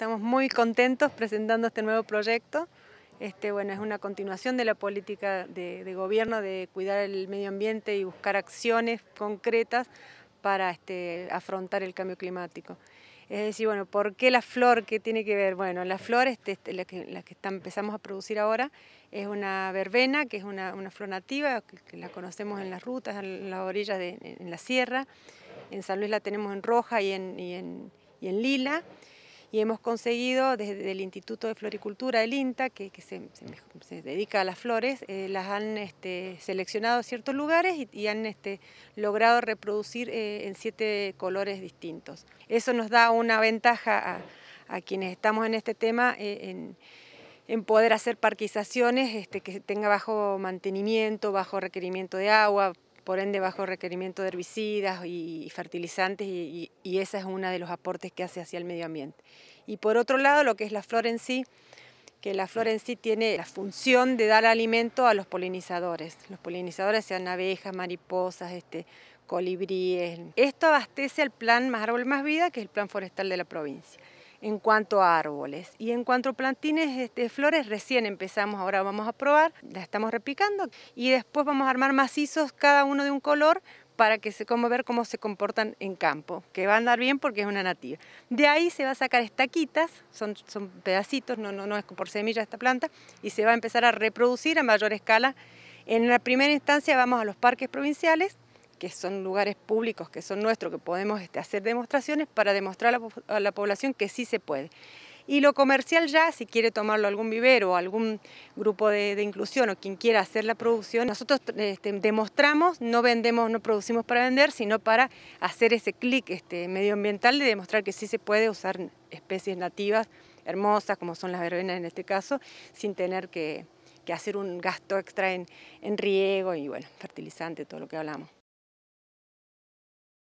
Estamos muy contentos presentando este nuevo proyecto. Este, bueno, es una continuación de la política de, gobierno de cuidar el medio ambiente y buscar acciones concretas para este, afrontar el cambio climático. Es decir, bueno, ¿por qué la flor? ¿Qué tiene que ver? Bueno, la flor, este, este, la que, está, empezamos a producir ahora, es una verbena, que es una, una flor nativa, que, la conocemos en las rutas, en las orillas, de, en, la sierra. En San Luis la tenemos en roja y en, y en, y en lila y hemos conseguido desde el Instituto de Floricultura el INTA, que, se, dedica a las flores, eh, las han este, seleccionado a ciertos lugares y, han este, logrado reproducir eh, en siete colores distintos. Eso nos da una ventaja a, quienes estamos en este tema eh, en, poder hacer parquizaciones este, que tenga bajo mantenimiento, bajo requerimiento de agua, por ende bajo requerimiento de herbicidas y fertilizantes y, y, ese es uno de los aportes que hace hacia el medio ambiente. Y por otro lado, lo que es la flor en sí, que la flor en sí tiene la función de dar alimento a los polinizadores. Los polinizadores sean abejas, mariposas, este, colibríes. Esto abastece al plan Más Árbol Más Vida, que es el plan forestal de la provincia en cuanto a árboles. Y en cuanto a plantines de este, flores, recién empezamos, ahora vamos a probar, la estamos repicando y después vamos a armar macizos, cada uno de un color, para que se como ver cómo se comportan en campo, que va a andar bien porque es una nativa. De ahí se va a sacar estaquitas, son, son pedacitos, no, no, no es por semilla esta planta, y se va a empezar a reproducir a mayor escala. En la primera instancia vamos a los parques provinciales, que son lugares públicos, que son nuestros, que podemos este, hacer demostraciones para demostrar a la, población que sí se puede. Y lo comercial ya, si quiere tomarlo algún vivero, o algún grupo de, inclusión o quien quiera hacer la producción, nosotros este, demostramos, no vendemos, no producimos para vender, sino para hacer ese clic este, medioambiental de demostrar que sí se puede usar especies nativas hermosas, como son las verbenas en este caso, sin tener que, hacer un gasto extra en, en riego y bueno, fertilizante, todo lo que hablamos.